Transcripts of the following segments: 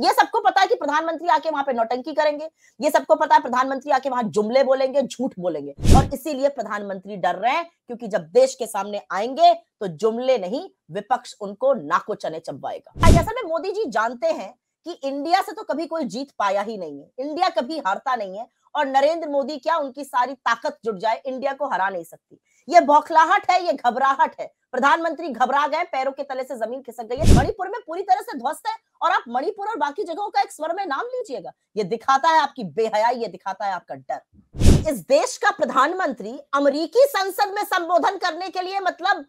ये सबको पता है कि प्रधानमंत्री आके वहां पे नौटंकी करेंगे ये सबको पता है प्रधानमंत्री आके वहां जुमले बोलेंगे झूठ बोलेंगे और इसीलिए प्रधानमंत्री डर रहे हैं क्योंकि जब देश के सामने आएंगे तो जुमले नहीं विपक्ष उनको नाको चने चबवाएगा जैसा में मोदी जी जानते हैं कि इंडिया से तो कभी कोई जीत पाया ही नहीं है इंडिया कभी हारता नहीं है और नरेंद्र मोदी क्या उनकी सारी ताकत जुट जाए इंडिया को हरा नहीं सकती ये बौखलाहट है ये घबराहट है प्रधानमंत्री घबरा गए पैरों के तले से जमीन खिसक गई है मणिपुर में पूरी तरह से ध्वस्त है और आप मणिपुर और बाकी जगहों का एक स्वर में नाम लीजिएगा ये दिखाता है आपकी बेहयाई ये दिखाता है आपका डर इस देश का प्रधानमंत्री अमरीकी संसद में संबोधन करने के लिए मतलब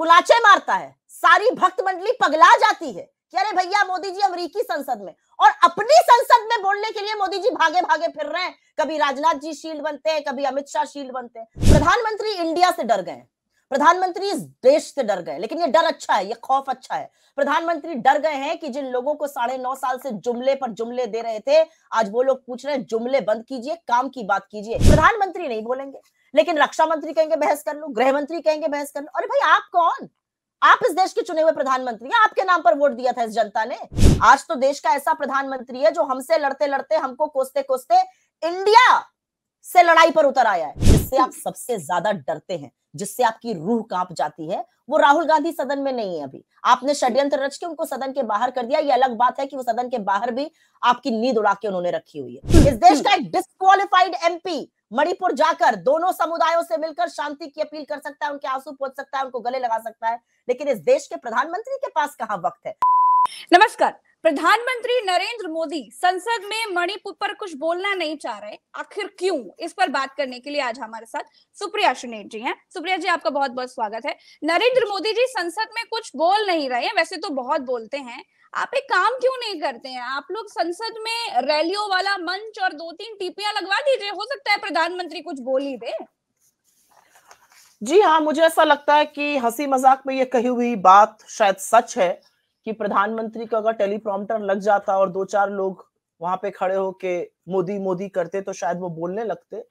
कुलाचे मारता है सारी भक्त मंडली पगला जाती है कि अरे भैया मोदी जी अमरीकी संसद में और अपनी संसद में बोलने के लिए मोदी जी भागे भागे फिर रहे हैं कभी राजनाथ जी शील्ड बनते हैं कभी अमित शाह शील्ड बनते हैं प्रधानमंत्री इंडिया से डर गए प्रधानमंत्री इस देश से डर गए लेकिन ये डर अच्छा है ये खौफ अच्छा है प्रधानमंत्री डर गए हैं कि जिन लोगों को साढ़े नौ साल से जुमले पर जुमले दे रहे थे आज वो लोग पूछ रहे हैं जुमले बंद कीजिए काम की बात कीजिए प्रधानमंत्री नहीं बोलेंगे लेकिन रक्षा मंत्री कहेंगे बहस कर लो गृह मंत्री कहेंगे बहस कर लो अरे भाई आप कौन आप इस देश के चुने हुए प्रधानमंत्री हैं आपके नाम पर वोट दिया था इस जनता ने आज तो देश का ऐसा प्रधानमंत्री है जो हमसे लड़ते लड़ते हमको कोसते कोसते इंडिया से लड़ाई पर उतर आया है जिससे आप सबसे ज्यादा डरते हैं जिससे आपकी रूह कांप जाती है वो राहुल गांधी सदन में नहीं है अभी आपने षड्यंत्र रच के उनको सदन के बाहर कर दिया ये अलग बात है कि वो सदन के बाहर भी आपकी नींद उड़ा के उन्होंने रखी हुई है इस देश का एक डिस्कालीफाइड एमपी मणिपुर जाकर दोनों समुदायों से मिलकर शांति की अपील कर सकता है उनके आंसू पोच सकता है उनको गले लगा सकता है लेकिन इस देश के प्रधानमंत्री के पास कहा वक्त है नमस्कार प्रधानमंत्री नरेंद्र मोदी संसद में मणिपुर पर कुछ बोलना नहीं चाह रहे आखिर क्यों इस पर बात करने के लिए आज हमारे साथ सुप्रिया सुनेट जी हैं सुप्रिया जी आपका बहुत बहुत स्वागत है नरेंद्र मोदी जी संसद में कुछ बोल नहीं रहे वैसे तो बहुत बोलते हैं आप एक काम क्यों नहीं करते हैं आप लोग संसद में रैलियों वाला मंच और दो तीन टीपियां लगवा दीजिए हो सकता है प्रधानमंत्री कुछ बोल ही दे जी हाँ मुझे ऐसा लगता है कि हंसी मजाक में ये कही हुई बात शायद सच है कि प्रधानमंत्री को अगर टेलीप्रॉम्प्टर लग जाता और दो चार लोग वहां पे खड़े होके मोदी मोदी करते तो शायद वो बोलने लगते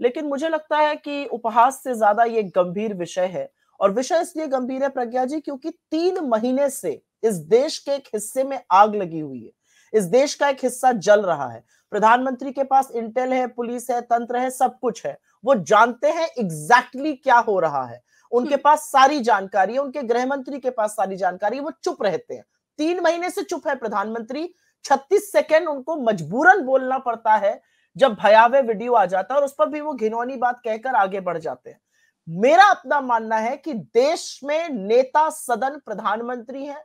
लेकिन मुझे लगता है कि उपहास से ज्यादा ये गंभीर विषय है और विषय इसलिए गंभीर है प्रज्ञा जी क्योंकि तीन महीने से इस देश के एक हिस्से में आग लगी हुई है इस देश का एक हिस्सा जल रहा है प्रधानमंत्री के पास इंटेल है पुलिस है तंत्र है सब कुछ है वो जानते हैं एग्जैक्टली exactly क्या हो रहा है उनके पास सारी जानकारी है उनके गृह मंत्री के पास सारी जानकारी है वो चुप रहते हैं तीन महीने से चुप है प्रधानमंत्री छत्तीस सेकेंड उनको मजबूरन बोलना पड़ता है जब भयावह वीडियो आ जाता है और उस पर भी वो घिनौनी बात कहकर आगे बढ़ जाते हैं मेरा अपना मानना है कि देश में नेता सदन प्रधानमंत्री हैं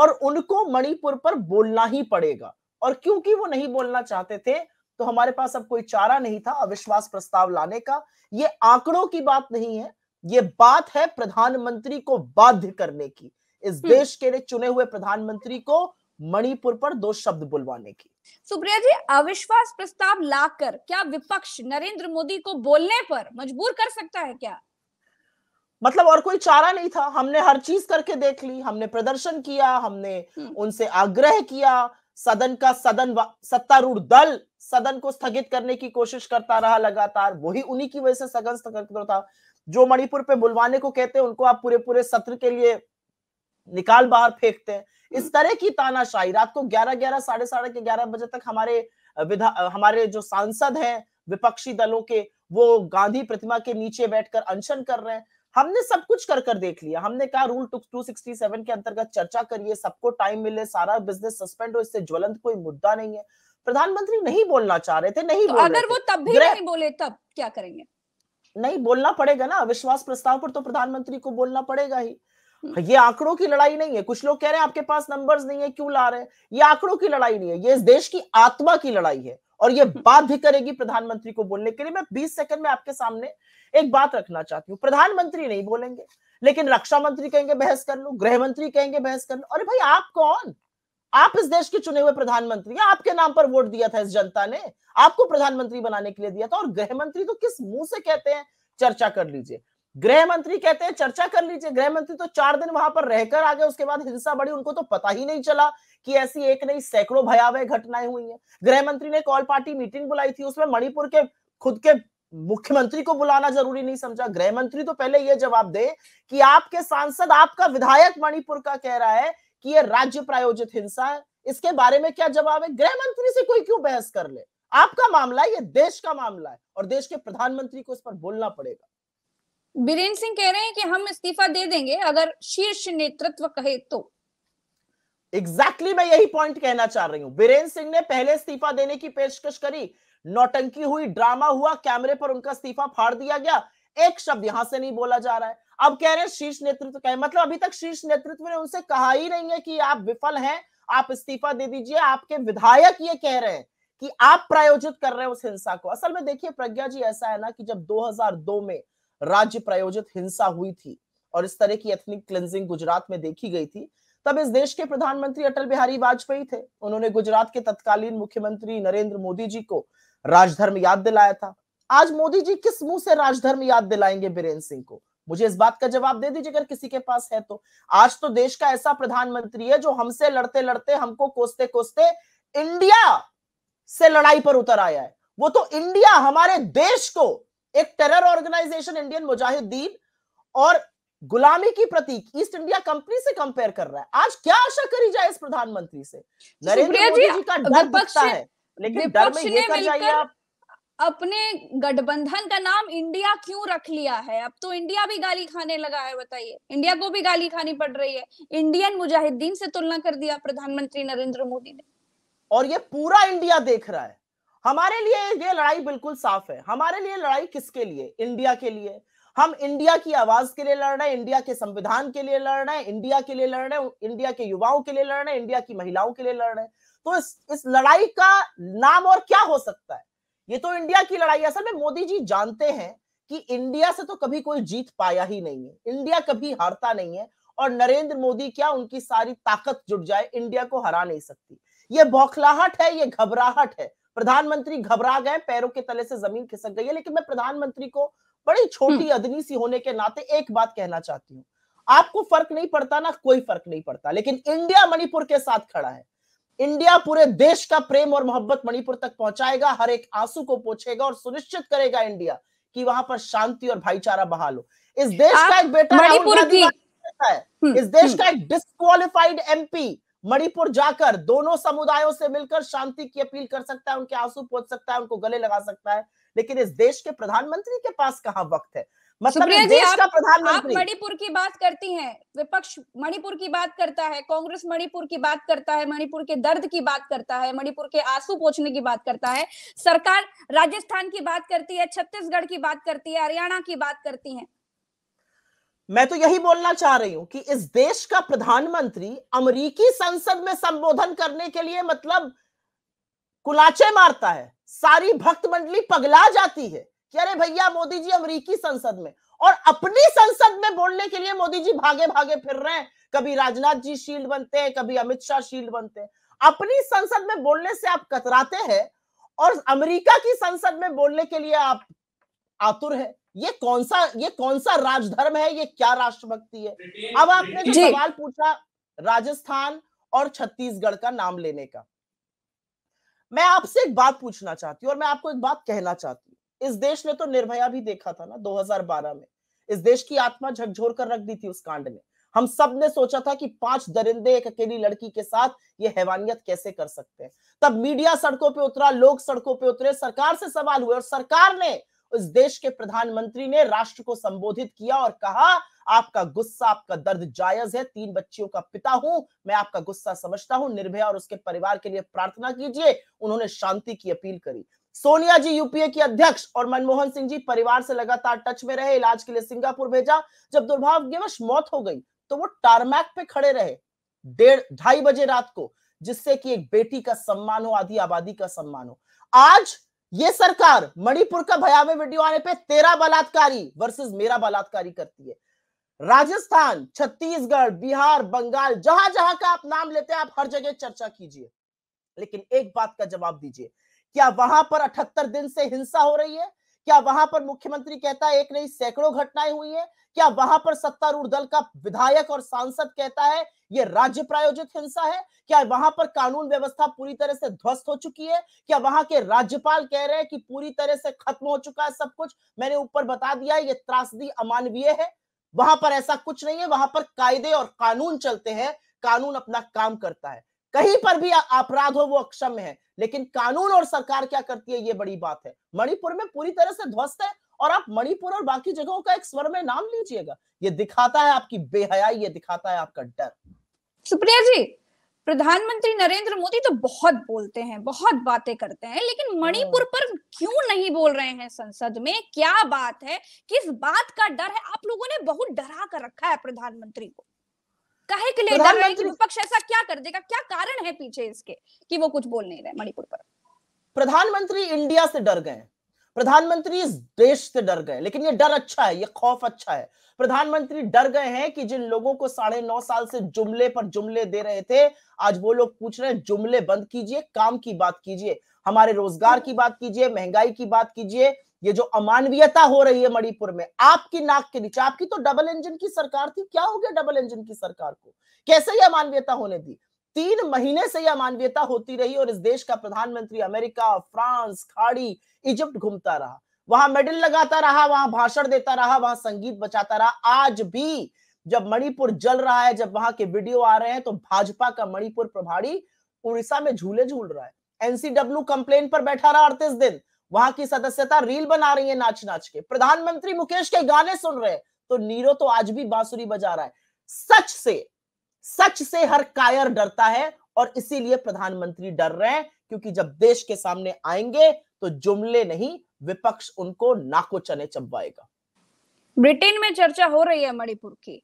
और उनको मणिपुर पर बोलना ही पड़ेगा और क्योंकि वो नहीं बोलना चाहते थे तो हमारे पास अब कोई चारा नहीं था अविश्वास प्रस्ताव लाने का ये आंकड़ों की बात नहीं है ये बात है प्रधानमंत्री को बाध्य करने की इस हम्म। देश के चुने हुए प्रधानमंत्री को मणिपुर पर दो शब्द बुलवाने की सुप्रिया जी अविश्वास प्रस्ताव लाकर क्या विपक्ष नरेंद्र मोदी को बोलने पर मजबूर कर सकता है क्या मतलब और कोई चारा नहीं था हमने हर चीज करके देख ली हमने प्रदर्शन किया हमने हम्म। उनसे आग्रह किया सदन का सदन सत्तारूढ़ दल सदन को स्थगित करने की कोशिश करता रहा लगातार वही उन्हीं की वजह से सदन स्थगित था जो मणिपुर पे बुलवाने को कहते हैं उनको आप पूरे पूरे सत्र के लिए निकाल बाहर फेंकते हैं इस हम्म। तरह की तानाशाही रात को ग्यारह ग्यारह साढ़े साढ़े के ग्यारह बजे तक हमारे विधा हमारे जो सांसद हैं विपक्षी दलों के वो गांधी प्रतिमा के नीचे बैठकर अनशन कर रहे हैं हमने सब कुछ कर कर देख लिया हमने कहा रूल टू सिक्सटी सेवन के अंतर्गत चर्चा करिए सबको टाइम मिले सारा बिजनेस सस्पेंड हो इससे ज्वलंत कोई मुद्दा नहीं है प्रधानमंत्री नहीं बोलना चाह रहे थे नहीं तो बोल अगर वो तब भी नहीं बोले तब क्या करेंगे नहीं बोलना पड़ेगा ना अविश्वास प्रस्ताव पर तो प्रधानमंत्री को बोलना पड़ेगा ही हम्म। हाँ, ये आंकड़ों की लड़ाई नहीं है कुछ लोग कह रहे हैं आपके पास नंबर्स नहीं है क्यों ला रहे हैं ये आंकड़ों की लड़ाई नहीं है ये इस देश की आत्मा की लड़ाई है और ये हम्म। बात भी करेगी प्रधानमंत्री को बोलने के लिए मैं 20 सेकंड में आपके सामने एक बात रखना चाहती हूँ प्रधानमंत्री नहीं बोलेंगे लेकिन रक्षा मंत्री कहेंगे बहस कर लो गृह मंत्री कहेंगे बहस कर लो अरे भाई आप कौन आप इस देश के चुने हुए प्रधानमंत्री हैं आपके नाम पर वोट दिया था इस जनता ने आपको प्रधानमंत्री बनाने के लिए दिया था और गृह मंत्री तो किस मुंह से कहते हैं चर्चा कर लीजिए गृह मंत्री कहते हैं चर्चा कर लीजिए गृह मंत्री तो चार दिन वहां पर रहकर आ गए उसके बाद हिंसा बढ़ी उनको तो पता ही नहीं चला कि ऐसी एक नई सैकड़ों भयावह घटनाएं हुई हैं गृह मंत्री ने कॉल पार्टी मीटिंग बुलाई थी उसमें मणिपुर के खुद के मुख्यमंत्री को बुलाना जरूरी नहीं समझा गृह मंत्री तो पहले यह जवाब दे कि आपके सांसद आपका विधायक मणिपुर का कह रहा है कि ये राज्य प्रायोजित हिंसा है इसके बारे में क्या जवाब है गृह मंत्री से कोई क्यों बहस कर ले आपका मामला है ये देश का मामला है और देश के प्रधानमंत्री को इस पर बोलना पड़ेगा बीरेन्द्र सिंह कह रहे हैं कि हम इस्तीफा दे देंगे अगर शीर्ष नेतृत्व कहे तो एग्जैक्टली exactly मैं यही पॉइंट कहना चाह रही हूं बीरेन्द्र सिंह ने पहले इस्तीफा देने की पेशकश करी नौटंकी हुई ड्रामा हुआ कैमरे पर उनका इस्तीफा फाड़ दिया गया एक शब्द यहां से नहीं बोला जा रहा है अब कह रहे हैं शीर्ष नेतृत्व कहे मतलब अभी तक शीर्ष नेतृत्व ने उनसे कहा ही नहीं है कि आप विफल हैं आप इस्तीफा दे दीजिए आपके विधायक ये कह रहे हैं कि आप प्रायोजित कर रहे हैं उस हिंसा को असल में देखिए प्रज्ञा जी ऐसा है ना कि जब 2002 में राज्य प्रायोजित हिंसा हुई थी और इस तरह की एथनिक क्लेंजिंग गुजरात में देखी गई थी तब इस देश के प्रधानमंत्री अटल बिहारी वाजपेयी थे उन्होंने गुजरात के तत्कालीन मुख्यमंत्री नरेंद्र मोदी जी को राजधर्म याद दिलाया था आज मोदी जी किस मुंह से राजधर्म याद दिलाएंगे बीरेन्द्र सिंह को मुझे इस बात का जवाब दे दीजिए अगर किसी के पास है तो आज तो देश का ऐसा प्रधानमंत्री है जो हमसे लड़ते लड़ते हमको कोसते कोसते इंडिया से लड़ाई पर उतर आया है वो तो इंडिया हमारे देश को एक टेरर ऑर्गेनाइजेशन इंडियन मुजाहिदीन और गुलामी की प्रतीक ईस्ट इंडिया कंपनी से कंपेयर कर रहा है आज क्या आशा करी जाए इस प्रधानमंत्री से नरेंद्र मोदी जी का डर दिखता है लेकिन डर में ये कर जाइए आप अपने गठबंधन का नाम इंडिया क्यों रख लिया है अब तो इंडिया भी गाली खाने लगा है बताइए इंडिया को भी गाली खानी पड़ रही है इंडियन मुजाहिदीन से तुलना कर दिया प्रधानमंत्री नरेंद्र मोदी ने और ये पूरा इंडिया देख रहा है हमारे लिए ये लड़ाई बिल्कुल साफ है हमारे लिए लड़ाई किसके लिए इंडिया के लिए हम इंडिया की आवाज के लिए लड़ रहे हैं इंडिया के संविधान के लिए लड़ रहे हैं इंडिया के लिए लड़ रहे हैं इंडिया के युवाओं के लिए लड़ रहे हैं इंडिया की महिलाओं के लिए लड़ रहे हैं तो इस इस लड़ाई का नाम और क्या हो सकता है ये तो इंडिया की लड़ाई है असल में मोदी जी जानते हैं कि इंडिया से तो कभी कोई जीत पाया ही नहीं है इंडिया कभी हारता नहीं है और नरेंद्र मोदी क्या उनकी सारी ताकत जुट जाए इंडिया को हरा नहीं सकती ये बौखलाहट है ये घबराहट है प्रधानमंत्री घबरा गए पैरों के तले से जमीन खिसक गई है लेकिन मैं प्रधानमंत्री को बड़ी छोटी हम्म। अदनी सी होने के नाते एक बात कहना चाहती हूँ आपको फर्क नहीं पड़ता ना कोई फर्क नहीं पड़ता लेकिन इंडिया मणिपुर के साथ खड़ा है इंडिया पूरे देश का प्रेम और मोहब्बत मणिपुर तक पहुंचाएगा हर एक आंसू को पोछेगा और सुनिश्चित करेगा इंडिया कि वहां पर शांति और भाईचारा बहाल हो इस देश का एक बेटा मणिपुर की हम्म, इस देश हम्म। का एक डिस्कालीफाइड एमपी मणिपुर जाकर दोनों समुदायों से मिलकर शांति की अपील कर सकता है उनके आंसू पहुंच सकता है उनको गले लगा सकता है लेकिन इस देश के प्रधानमंत्री के पास कहां वक्त है मतलब देश आप, का प्रधानमंत्री आप मणिपुर की बात करती हैं विपक्ष मणिपुर की बात करता है कांग्रेस मणिपुर की बात करता है मणिपुर के दर्द की बात करता है मणिपुर के आंसू पोछने की बात करता है सरकार राजस्थान की बात करती है छत्तीसगढ़ की बात करती है हरियाणा की बात करती है मैं तो यही बोलना चाह रही हूं कि इस देश का प्रधानमंत्री अमरीकी संसद में संबोधन करने के लिए मतलब कुलाचे मारता है सारी भक्त मंडली पगला जाती है कि अरे भैया मोदी जी अमरीकी संसद में और अपनी संसद में बोलने के लिए मोदी जी भागे भागे फिर रहे हैं कभी राजनाथ जी शील्ड बनते हैं कभी अमित शाह शील्ड बनते हैं अपनी संसद में बोलने से आप कतराते हैं और अमेरिका की संसद में बोलने के लिए आप आतुर है ये कौन सा ये कौन सा राजधर्म है ये क्या राष्ट्रभक्ति है अब आपने जो सवाल पूछा राजस्थान और छत्तीसगढ़ का नाम लेने का मैं आपसे एक बात पूछना चाहती हूँ और मैं आपको एक बात कहना चाहती हूँ इस देश ने तो निर्भया भी देखा था ना 2012 में इस देश की आत्मा झकझोर कर रख दी थी उस कांड ने हम सब ने सोचा था कि पांच दरिंदे एक अकेली लड़की के साथ ये हैवानियत कैसे कर सकते हैं तब मीडिया सड़कों पे उतरा लोग सड़कों पे उतरे सरकार से सवाल हुए और सरकार ने उस देश के प्रधानमंत्री ने राष्ट्र को संबोधित किया और कहा आपका गुस्सा आपका दर्द जायज है तीन बच्चियों का पिता हूं मैं आपका गुस्सा समझता हूं निर्भया और उसके परिवार के लिए प्रार्थना कीजिए उन्होंने शांति की अपील करी सोनिया जी यूपीए की अध्यक्ष और मनमोहन सिंह जी परिवार से लगातार टच में रहे इलाज के लिए सिंगापुर भेजा जब दुर्भाग्यवश मौत हो गई तो वो टारमैक पे खड़े रहे डेढ़ ढाई बजे रात को जिससे कि एक बेटी का सम्मान हो आधी आबादी का सम्मान हो आज ये सरकार मणिपुर का भयावह वीडियो आने पे तेरा बलात्कारी वर्सेस मेरा बलात्कारी करती है राजस्थान छत्तीसगढ़ बिहार बंगाल जहां जहां का आप नाम लेते हैं आप हर जगह चर्चा कीजिए लेकिन एक बात का जवाब दीजिए क्या वहां पर अठहत्तर दिन से हिंसा हो रही है क्या वहां पर मुख्यमंत्री कहता है एक नहीं सैकड़ों घटनाएं हुई है क्या वहां पर सत्तारूढ़ दल का विधायक और सांसद कहता है यह राज्य प्रायोजित हिंसा है क्या वहां पर कानून व्यवस्था पूरी तरह से ध्वस्त हो चुकी है क्या वहां के राज्यपाल कह रहे हैं कि पूरी तरह से खत्म हो चुका है सब कुछ मैंने ऊपर बता दिया ये त्रासदी अमानवीय है वहां पर ऐसा कुछ नहीं है वहां पर कायदे और कानून चलते हैं कानून अपना काम करता है कहीं पर भी अपराध हो वो अक्षम है लेकिन कानून और सरकार क्या करती है ये बड़ी बात है मणिपुर में पूरी तरह से ध्वस्त है और आप मणिपुर और बाकी जगहों का एक स्वर में नाम लीजिएगा ये दिखाता है आपकी बेहयाई ये दिखाता है आपका डर सुप्रिया जी प्रधानमंत्री नरेंद्र मोदी तो बहुत बोलते हैं बहुत बातें करते हैं लेकिन हाँ। मणिपुर पर क्यों नहीं बोल रहे हैं संसद में क्या बात है किस बात का डर है आप लोगों ने बहुत डरा कर रखा है प्रधानमंत्री को कहे के लिए डर रहे कि विपक्ष ऐसा क्या कर देगा क्या कारण है पीछे इसके कि वो कुछ बोल नहीं रहे मणिपुर पर प्रधानमंत्री इंडिया से डर गए प्रधानमंत्री इस देश से डर गए लेकिन ये डर अच्छा है ये खौफ अच्छा है प्रधानमंत्री डर गए हैं कि जिन लोगों को साढ़े नौ साल से जुमले पर जुमले दे रहे थे आज वो लोग पूछ रहे हैं जुमले बंद कीजिए काम की बात कीजिए हमारे रोजगार की बात कीजिए महंगाई की बात कीजिए ये जो अमानवीयता हो रही है मणिपुर में आपकी नाक के नीचे आपकी तो डबल इंजन की सरकार थी क्या हो गया डबल इंजन की सरकार को कैसे यह अमानवीयता होने दी तीन महीने से यह अमानवीयता होती रही और इस देश का प्रधानमंत्री अमेरिका फ्रांस खाड़ी इजिप्ट घूमता रहा वहां मेडल लगाता रहा वहां भाषण देता रहा वहां संगीत बचाता रहा आज भी जब मणिपुर जल रहा है जब वहां के वीडियो आ रहे हैं तो भाजपा का मणिपुर प्रभारी उड़ीसा में झूले झूल रहा है एनसीडब्ल्यू कंप्लेन पर बैठा रहा अड़तीस दिन वहां की सदस्यता रील बना रही है नाच नाच के प्रधानमंत्री मुकेश के गाने सुन रहे हैं तो नीरो तो आज भी बांसुरी बजा रहा है सच से सच से हर कायर डरता है और इसीलिए प्रधानमंत्री डर रहे हैं क्योंकि जब देश के सामने आएंगे तो जुमले नहीं विपक्ष उनको नाको चने चबवाएगा ब्रिटेन में चर्चा हो रही है मणिपुर की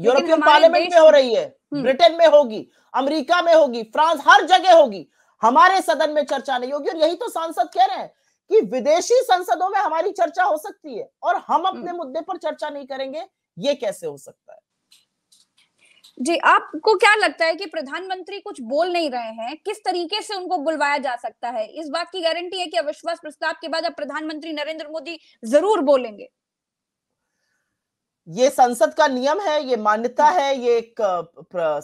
यूरोपियन पार्लियामेंट में हो रही है हम्म। ब्रिटेन में होगी अमेरिका में होगी फ्रांस हर जगह होगी हमारे सदन में चर्चा नहीं होगी और यही तो सांसद कह रहे हैं कि विदेशी संसदों में हमारी चर्चा हो सकती है और हम हम्म। अपने मुद्दे पर चर्चा नहीं करेंगे ये कैसे हो सकता है जी आपको क्या लगता है कि प्रधानमंत्री कुछ बोल नहीं रहे हैं किस तरीके से उनको बुलवाया जा सकता है इस बात की गारंटी है कि अविश्वास प्रस्ताव के बाद अब प्रधानमंत्री नरेंद्र मोदी जरूर बोलेंगे ये संसद का नियम है ये मान्यता हम्म। है ये एक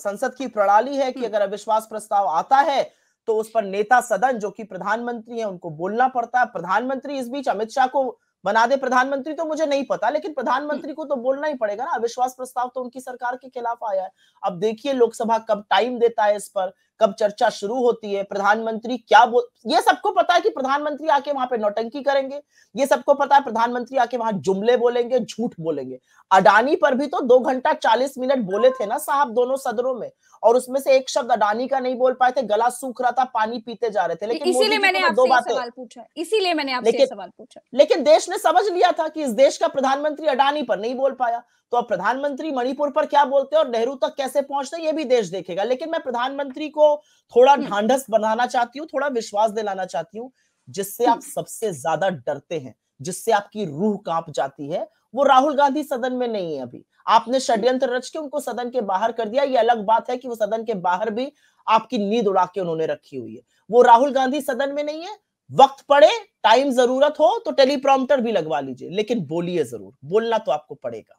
संसद की प्रणाली है कि हम्म। अगर अविश्वास प्रस्ताव आता है तो उस पर नेता सदन जो कि प्रधानमंत्री है उनको बोलना पड़ता है प्रधानमंत्री इस बीच अमित शाह को बना दे प्रधानमंत्री तो मुझे नहीं पता लेकिन प्रधानमंत्री को तो बोलना ही पड़ेगा ना अविश्वास प्रस्ताव तो उनकी सरकार के खिलाफ आया है अब देखिए लोकसभा कब टाइम देता है इस पर कब चर्चा शुरू होती है प्रधानमंत्री क्या बोल ये सबको पता है कि प्रधानमंत्री आके वहां पे नौटंकी करेंगे ये सबको पता है प्रधानमंत्री आके वहां जुमले बोलेंगे झूठ बोलेंगे अडानी पर भी तो दो घंटा चालीस मिनट बोले थे ना साहब दोनों सदनों में और उसमें से एक शब्द अडानी का नहीं बोल पाए थे गला सूख रहा था पानी पीते जा रहे थे लेकिन इसीलिए मैंने तो दो बात पूछा इसीलिए मैंने आपसे सवाल पूछा लेकिन देश ने समझ लिया था कि इस देश का प्रधानमंत्री अडानी पर नहीं बोल पाया तो अब प्रधानमंत्री मणिपुर पर क्या बोलते हैं और नेहरू तक कैसे पहुंचते हैं ये भी देश देखेगा लेकिन मैं प्रधानमंत्री को थोड़ा हम्म। ढांढस बनाना चाहती हूँ थोड़ा विश्वास दिलाना चाहती हूँ जिससे आप हम्म। सबसे ज्यादा डरते हैं जिससे आपकी रूह कांप जाती है वो राहुल गांधी सदन में नहीं है अभी आपने षड्यंत्र रच के उनको सदन के बाहर कर दिया ये अलग बात है कि वो सदन के बाहर भी आपकी नींद उड़ा के उन्होंने रखी हुई है वो राहुल गांधी सदन में नहीं है वक्त पड़े टाइम जरूरत हो तो टेलीप्रॉम्प्टर भी लगवा लीजिए लेकिन बोलिए जरूर बोलना तो आपको पड़ेगा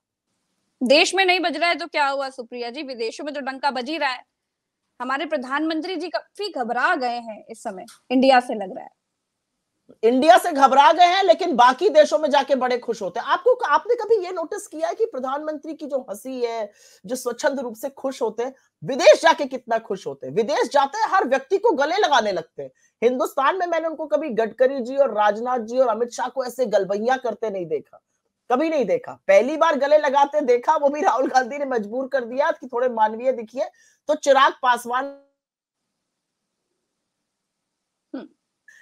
देश में नहीं बज रहा है तो क्या हुआ सुप्रिया जी विदेशों में जो डंका बज ही रहा है हमारे प्रधानमंत्री जी काफी घबरा गए हैं इस समय इंडिया से लग रहा है इंडिया से घबरा गए हैं लेकिन बाकी देशों में जाके बड़े खुश होते हैं आपको आपने कभी ये नोटिस किया है कि प्रधानमंत्री की जो हंसी है जो स्वच्छंद रूप से खुश होते हैं विदेश जाके कितना खुश होते हैं विदेश जाते हैं हर व्यक्ति को गले लगाने लगते हैं हिंदुस्तान में मैंने उनको कभी गडकरी जी और राजनाथ जी और अमित शाह को ऐसे गलबैया करते नहीं देखा कभी नहीं देखा पहली बार गले लगाते देखा वो भी राहुल गांधी ने मजबूर कर दिया कि थोड़े मानवीय दिखिए तो चिराग पासवान हम्म।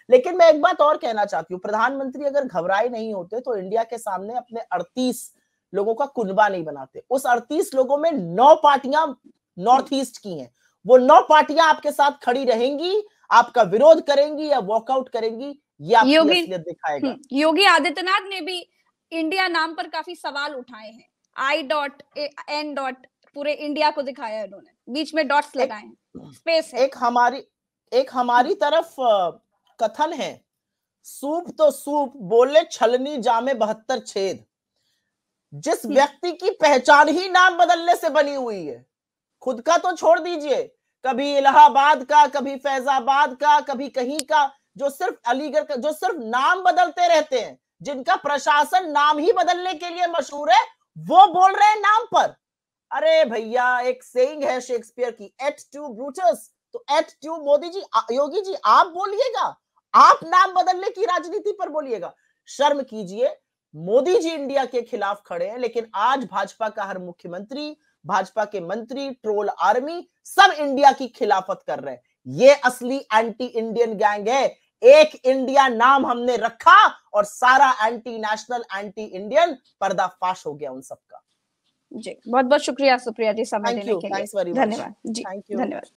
लेकिन मैं एक बात और कहना चाहती हूँ प्रधानमंत्री अगर घबराए नहीं होते तो इंडिया के सामने अपने अड़तीस लोगों का कुनबा नहीं बनाते उस अड़तीस लोगों में नौ पार्टियां नॉर्थ ईस्ट की हैं वो नौ पार्टियां आपके साथ खड़ी रहेंगी आपका विरोध करेंगी या वॉकआउट करेंगी या योगी दिखाएगा हम्म, योगी आदित्यनाथ ने भी इंडिया नाम पर काफी सवाल उठाए हैं आई डॉट एन डॉट पूरे इंडिया को दिखाया उन्होंने बीच में डॉट्स लगाए हैं स्पेस है एक हमारी एक हमारी तरफ कथन है सूप तो सूप बोले छलनी जामे बहत्तर छेद जिस व्यक्ति की पहचान ही नाम बदलने से बनी हुई है खुद का तो छोड़ दीजिए कभी इलाहाबाद का कभी फैजाबाद का कभी कहीं का जो सिर्फ अलीगढ़ का जो सिर्फ नाम बदलते रहते हैं जिनका प्रशासन नाम ही बदलने के लिए मशहूर है वो बोल रहे हैं नाम पर अरे भैया एक सेइंग है शेक्सपियर की एट टू ब्रूटस तो एट टू मोदी जी योगी जी आप बोलिएगा आप नाम बदलने की राजनीति पर बोलिएगा शर्म कीजिए मोदी जी इंडिया के खिलाफ खड़े हैं लेकिन आज भाजपा का हर मुख्यमंत्री भाजपा के मंत्री ट्रोल आर्मी सब इंडिया की खिलाफत कर रहे हैं ये असली एंटी इंडियन गैंग है एक इंडिया नाम हमने रखा और सारा एंटी नेशनल एंटी इंडियन पर्दाफाश हो गया उन सबका जी बहुत बहुत शुक्रिया सुप्रिया जी समय देने के लिए धन्यवाद जी धन्यवाद